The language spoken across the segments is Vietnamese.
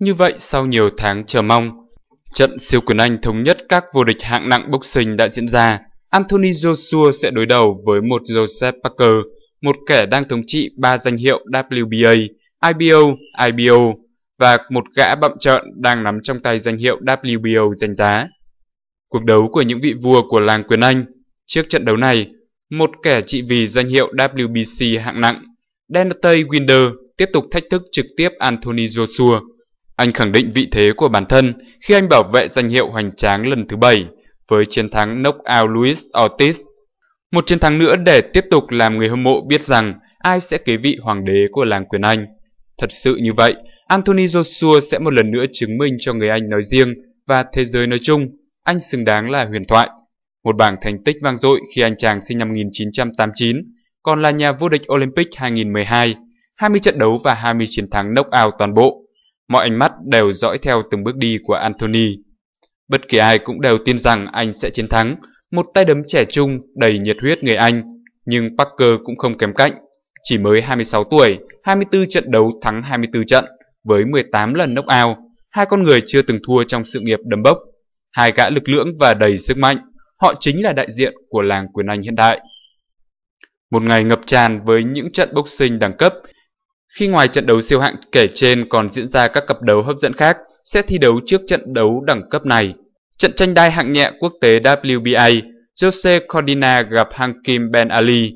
Như vậy, sau nhiều tháng chờ mong, trận siêu quyền Anh thống nhất các vô địch hạng nặng boxing đã diễn ra. Anthony Joshua sẽ đối đầu với một Joseph Parker, một kẻ đang thống trị ba danh hiệu WBA, IBO, IBO và một gã bậm trợn đang nắm trong tay danh hiệu WBO danh giá. Cuộc đấu của những vị vua của làng quyền Anh Trước trận đấu này, một kẻ trị vì danh hiệu WBC hạng nặng, dante Winder tiếp tục thách thức trực tiếp Anthony Joshua anh khẳng định vị thế của bản thân khi anh bảo vệ danh hiệu hoành tráng lần thứ 7 với chiến thắng knockout Luis Ortiz. Một chiến thắng nữa để tiếp tục làm người hâm mộ biết rằng ai sẽ kế vị hoàng đế của làng quyền Anh. Thật sự như vậy, Anthony Joshua sẽ một lần nữa chứng minh cho người Anh nói riêng và thế giới nói chung, anh xứng đáng là huyền thoại. Một bảng thành tích vang dội khi anh chàng sinh năm 1989, còn là nhà vô địch Olympic 2012, 20 trận đấu và 20 chiến thắng knockout toàn bộ. Mọi ánh mắt đều dõi theo từng bước đi của Anthony. Bất kỳ ai cũng đều tin rằng anh sẽ chiến thắng, một tay đấm trẻ trung đầy nhiệt huyết người Anh, nhưng Parker cũng không kém cạnh. Chỉ mới 26 tuổi, 24 trận đấu thắng 24 trận, với 18 lần knock out, hai con người chưa từng thua trong sự nghiệp đấm bốc. Hai gã lực lưỡng và đầy sức mạnh, họ chính là đại diện của làng quyền Anh hiện đại. Một ngày ngập tràn với những trận boxing đẳng cấp khi ngoài trận đấu siêu hạng kể trên còn diễn ra các cặp đấu hấp dẫn khác sẽ thi đấu trước trận đấu đẳng cấp này. Trận tranh đai hạng nhẹ quốc tế WBA, Jose Cordina gặp Hakim Ben Ali.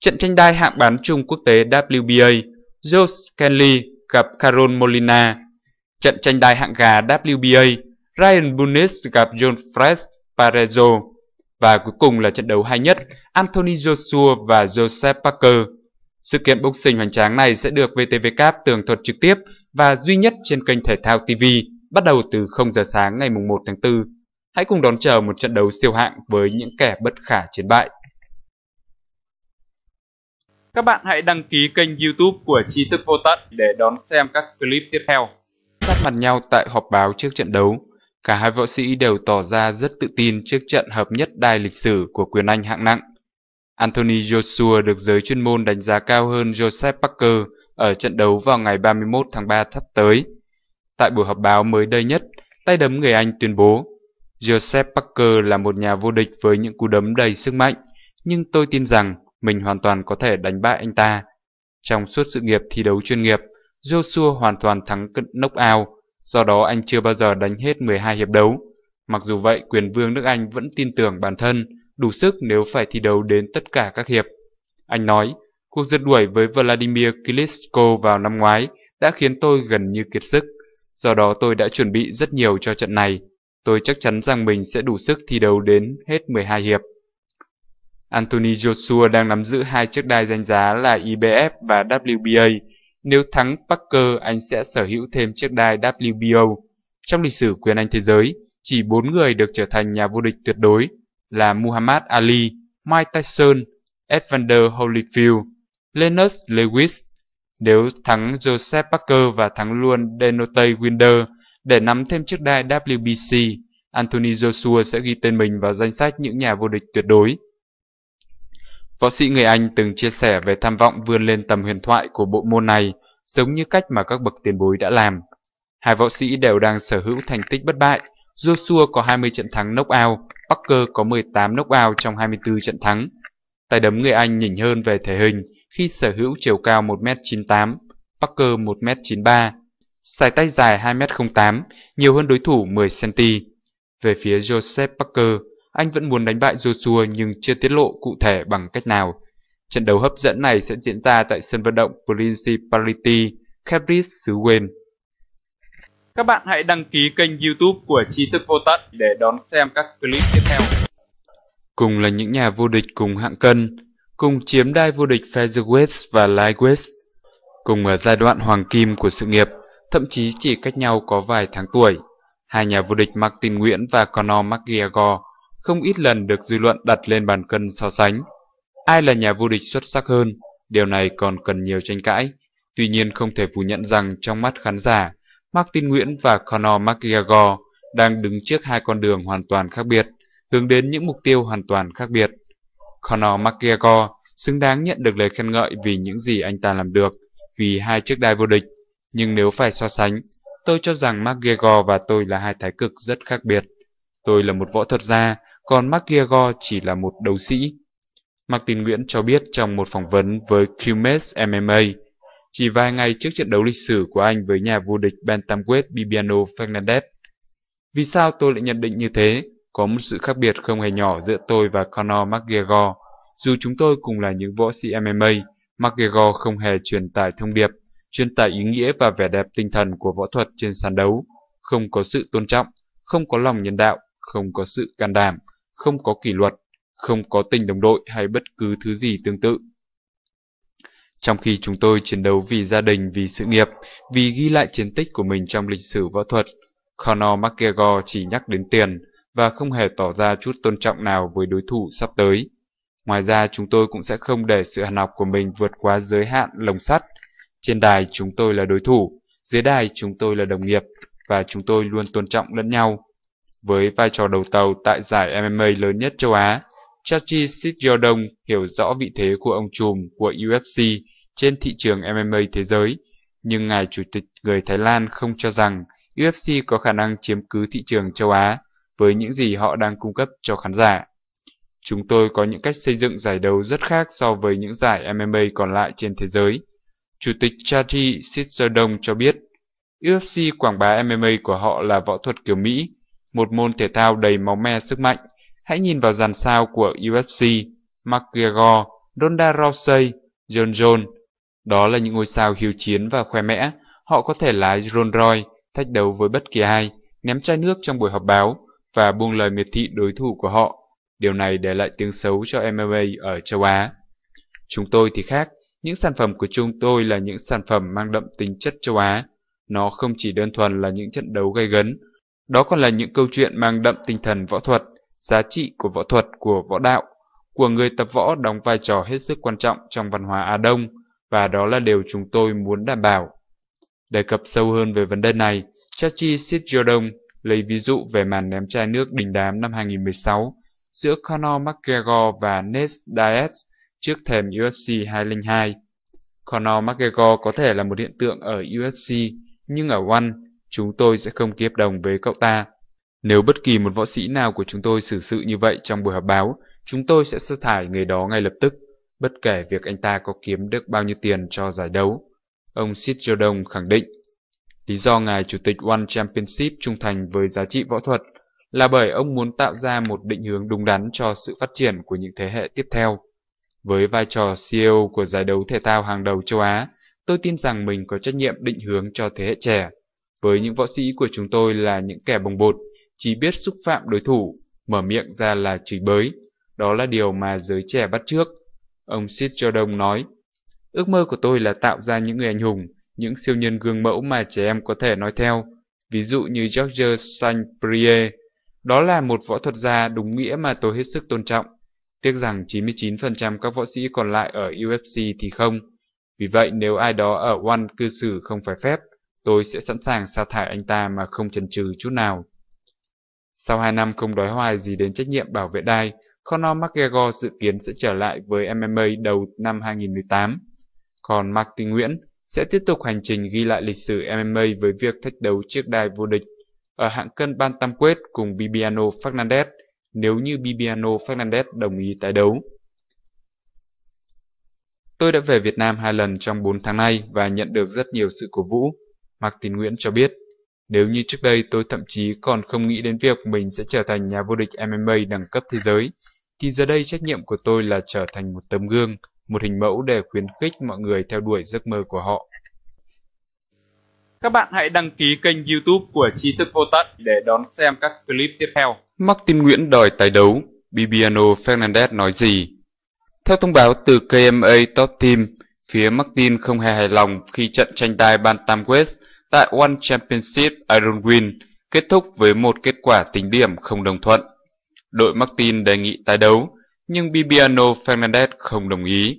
Trận tranh đai hạng bán chung quốc tế WBA, Josh Kenley gặp Carol Molina. Trận tranh đai hạng gà WBA, Ryan Bunis gặp John Fresh Parejo. Và cuối cùng là trận đấu hay nhất, Anthony Joshua và Joseph Parker. Sự kiện boxing hoành tráng này sẽ được VTV Cap tường thuật trực tiếp và duy nhất trên kênh Thể thao TV bắt đầu từ 0 giờ sáng ngày 1 tháng 4. Hãy cùng đón chờ một trận đấu siêu hạng với những kẻ bất khả chiến bại. Các bạn hãy đăng ký kênh youtube của Tri thức Vô Tận để đón xem các clip tiếp theo. Bắt mặt nhau tại họp báo trước trận đấu, cả hai võ sĩ đều tỏ ra rất tự tin trước trận hợp nhất đai lịch sử của quyền Anh hạng nặng. Anthony Joshua được giới chuyên môn đánh giá cao hơn Joseph Parker ở trận đấu vào ngày 31 tháng 3 sắp tới. Tại buổi họp báo mới đây nhất, tay đấm người Anh tuyên bố Joseph Parker là một nhà vô địch với những cú đấm đầy sức mạnh, nhưng tôi tin rằng mình hoàn toàn có thể đánh bại anh ta. Trong suốt sự nghiệp thi đấu chuyên nghiệp, Joshua hoàn toàn thắng cận knockout, do đó anh chưa bao giờ đánh hết 12 hiệp đấu. Mặc dù vậy, quyền vương nước Anh vẫn tin tưởng bản thân, đủ sức nếu phải thi đấu đến tất cả các hiệp. Anh nói, cuộc rượt đuổi với Vladimir Klitschko vào năm ngoái đã khiến tôi gần như kiệt sức, do đó tôi đã chuẩn bị rất nhiều cho trận này. Tôi chắc chắn rằng mình sẽ đủ sức thi đấu đến hết 12 hiệp. Anthony Joshua đang nắm giữ hai chiếc đai danh giá là IBF và WBA. Nếu thắng Parker, anh sẽ sở hữu thêm chiếc đai WBO. Trong lịch sử quyền Anh thế giới, chỉ bốn người được trở thành nhà vô địch tuyệt đối là Muhammad Ali, Mike Tyson, Evander Holyfield, Lennox Lewis. Nếu thắng Joseph Parker và thắng luôn Denote Winder để nắm thêm chiếc đai WBC, Anthony Joshua sẽ ghi tên mình vào danh sách những nhà vô địch tuyệt đối. Võ sĩ người Anh từng chia sẻ về tham vọng vươn lên tầm huyền thoại của bộ môn này, giống như cách mà các bậc tiền bối đã làm. Hai võ sĩ đều đang sở hữu thành tích bất bại, Joshua có 20 trận thắng knockout, Parker có 18 knockout trong 24 trận thắng. Tay đấm người Anh nhỉnh hơn về thể hình khi sở hữu chiều cao 1m98, Parker 1m93, sải tay dài 2m08, nhiều hơn đối thủ 10cm. Về phía Joseph Parker, anh vẫn muốn đánh bại Joshua nhưng chưa tiết lộ cụ thể bằng cách nào. Trận đấu hấp dẫn này sẽ diễn ra tại sân vận động Principality, Cambridge, xứ Wales. Các bạn hãy đăng ký kênh youtube của Tri Thức Vô Tận để đón xem các clip tiếp theo. Cùng là những nhà vô địch cùng hạng cân, cùng chiếm đai vô địch Featherweight và Lightweight, cùng ở giai đoạn hoàng kim của sự nghiệp, thậm chí chỉ cách nhau có vài tháng tuổi. Hai nhà vô địch Martin Nguyễn và Conor McGregor không ít lần được dư luận đặt lên bàn cân so sánh. Ai là nhà vô địch xuất sắc hơn, điều này còn cần nhiều tranh cãi. Tuy nhiên không thể phủ nhận rằng trong mắt khán giả, Martin Nguyễn và Conor McGregor đang đứng trước hai con đường hoàn toàn khác biệt, hướng đến những mục tiêu hoàn toàn khác biệt. Conor McGregor xứng đáng nhận được lời khen ngợi vì những gì anh ta làm được, vì hai chiếc đai vô địch. Nhưng nếu phải so sánh, tôi cho rằng McGregor và tôi là hai thái cực rất khác biệt. Tôi là một võ thuật gia, còn McGregor chỉ là một đấu sĩ. Martin Nguyễn cho biết trong một phỏng vấn với QMS MMA chỉ vài ngày trước trận đấu lịch sử của anh với nhà vô địch Bantamweight Bibiano Fernandez. Vì sao tôi lại nhận định như thế? Có một sự khác biệt không hề nhỏ giữa tôi và Conor McGregor. Dù chúng tôi cùng là những võ sĩ MMA, McGregor không hề truyền tải thông điệp, truyền tải ý nghĩa và vẻ đẹp tinh thần của võ thuật trên sàn đấu, không có sự tôn trọng, không có lòng nhân đạo, không có sự can đảm, không có kỷ luật, không có tình đồng đội hay bất cứ thứ gì tương tự. Trong khi chúng tôi chiến đấu vì gia đình, vì sự nghiệp, vì ghi lại chiến tích của mình trong lịch sử võ thuật, Conor McGregor chỉ nhắc đến tiền và không hề tỏ ra chút tôn trọng nào với đối thủ sắp tới. Ngoài ra chúng tôi cũng sẽ không để sự hàn học của mình vượt quá giới hạn lồng sắt. Trên đài chúng tôi là đối thủ, dưới đài chúng tôi là đồng nghiệp và chúng tôi luôn tôn trọng lẫn nhau. Với vai trò đầu tàu tại giải MMA lớn nhất châu Á, Chachi Sitjordong hiểu rõ vị thế của ông trùm của UFC trên thị trường MMA thế giới, nhưng ngài chủ tịch người Thái Lan không cho rằng UFC có khả năng chiếm cứ thị trường châu Á với những gì họ đang cung cấp cho khán giả. Chúng tôi có những cách xây dựng giải đấu rất khác so với những giải MMA còn lại trên thế giới. Chủ tịch Chachi Sitjordong cho biết, UFC quảng bá MMA của họ là võ thuật kiểu Mỹ, một môn thể thao đầy máu me sức mạnh Hãy nhìn vào dàn sao của UFC, McGregor, Ronda Rousey, John Jones. Đó là những ngôi sao hiếu chiến và khoe mẽ. Họ có thể lái Rolls Royce, thách đấu với bất kỳ ai, ném chai nước trong buổi họp báo và buông lời miệt thị đối thủ của họ. Điều này để lại tiếng xấu cho MMA ở châu Á. Chúng tôi thì khác, những sản phẩm của chúng tôi là những sản phẩm mang đậm tính chất châu Á. Nó không chỉ đơn thuần là những trận đấu gay gấn, đó còn là những câu chuyện mang đậm tinh thần võ thuật giá trị của võ thuật của võ đạo của người tập võ đóng vai trò hết sức quan trọng trong văn hóa Á Đông và đó là điều chúng tôi muốn đảm bảo. Đề cập sâu hơn về vấn đề này, Chachi Sitjodong lấy ví dụ về màn ném chai nước đình đám năm 2016 giữa Conor McGregor và Nate Diaz trước thềm UFC 202. Conor McGregor có thể là một hiện tượng ở UFC, nhưng ở One, chúng tôi sẽ không kiếp đồng với cậu ta nếu bất kỳ một võ sĩ nào của chúng tôi xử sự như vậy trong buổi họp báo, chúng tôi sẽ sơ thải người đó ngay lập tức, bất kể việc anh ta có kiếm được bao nhiêu tiền cho giải đấu. Ông Sid Jordan khẳng định, lý do ngài chủ tịch One Championship trung thành với giá trị võ thuật là bởi ông muốn tạo ra một định hướng đúng đắn cho sự phát triển của những thế hệ tiếp theo. Với vai trò CEO của giải đấu thể thao hàng đầu châu Á, tôi tin rằng mình có trách nhiệm định hướng cho thế hệ trẻ với những võ sĩ của chúng tôi là những kẻ bồng bột, chỉ biết xúc phạm đối thủ, mở miệng ra là chửi bới. Đó là điều mà giới trẻ bắt trước. Ông Sid Jordan nói, Ước mơ của tôi là tạo ra những người anh hùng, những siêu nhân gương mẫu mà trẻ em có thể nói theo, ví dụ như Georges Saint-Pierre. Đó là một võ thuật gia đúng nghĩa mà tôi hết sức tôn trọng. Tiếc rằng 99% các võ sĩ còn lại ở UFC thì không. Vì vậy nếu ai đó ở One cư xử không phải phép, tôi sẽ sẵn sàng sa thải anh ta mà không chần chừ chút nào. Sau 2 năm không đói hoài gì đến trách nhiệm bảo vệ đai, Conor McGregor dự kiến sẽ trở lại với MMA đầu năm 2018. Còn Martin Nguyễn sẽ tiếp tục hành trình ghi lại lịch sử MMA với việc thách đấu chiếc đai vô địch ở hạng cân ban tam quyết cùng Bibiano Fernandez nếu như Bibiano Fernandez đồng ý tái đấu. Tôi đã về Việt Nam hai lần trong 4 tháng nay và nhận được rất nhiều sự cổ vũ, Martin Nguyễn cho biết. Nếu như trước đây tôi thậm chí còn không nghĩ đến việc mình sẽ trở thành nhà vô địch MMA đẳng cấp thế giới, thì giờ đây trách nhiệm của tôi là trở thành một tấm gương, một hình mẫu để khuyến khích mọi người theo đuổi giấc mơ của họ. Các bạn hãy đăng ký kênh YouTube của Tri thức vô tận để đón xem các clip tiếp theo. Martin Nguyễn đòi tái đấu, Bibiano Fernandez nói gì? Theo thông báo từ KMA Top Team, Phía Martin không hề hài lòng khi trận tranh đai tam West tại One Championship Iron Win kết thúc với một kết quả tính điểm không đồng thuận. Đội Martin đề nghị tái đấu, nhưng Bibiano Fernandez không đồng ý.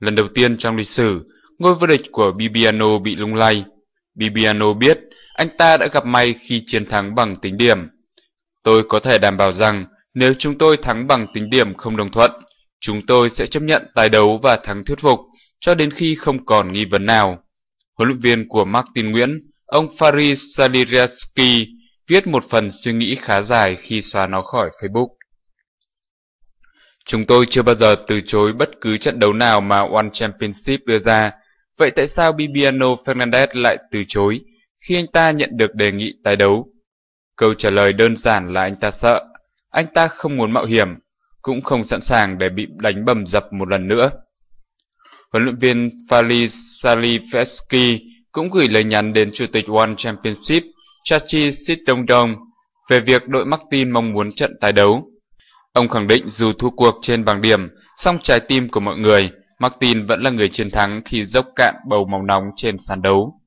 Lần đầu tiên trong lịch sử, ngôi vô địch của Bibiano bị lung lay. Bibiano biết anh ta đã gặp may khi chiến thắng bằng tính điểm. Tôi có thể đảm bảo rằng nếu chúng tôi thắng bằng tính điểm không đồng thuận, chúng tôi sẽ chấp nhận tái đấu và thắng thuyết phục, cho đến khi không còn nghi vấn nào. Huấn luyện viên của Martin Nguyễn, ông Faris Saliretsky viết một phần suy nghĩ khá dài khi xóa nó khỏi Facebook. Chúng tôi chưa bao giờ từ chối bất cứ trận đấu nào mà One Championship đưa ra, vậy tại sao Bibiano Fernandez lại từ chối khi anh ta nhận được đề nghị tái đấu? Câu trả lời đơn giản là anh ta sợ, anh ta không muốn mạo hiểm, cũng không sẵn sàng để bị đánh bầm dập một lần nữa huấn luyện viên Vali Salivetsky cũng gửi lời nhắn đến Chủ tịch One Championship Chachi Sitdongdong về việc đội Martin mong muốn trận tái đấu. Ông khẳng định dù thua cuộc trên bảng điểm, song trái tim của mọi người, Martin vẫn là người chiến thắng khi dốc cạn bầu màu nóng trên sàn đấu.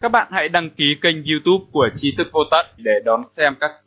Các bạn hãy đăng ký kênh youtube của Tri thức Vô Tận để đón xem các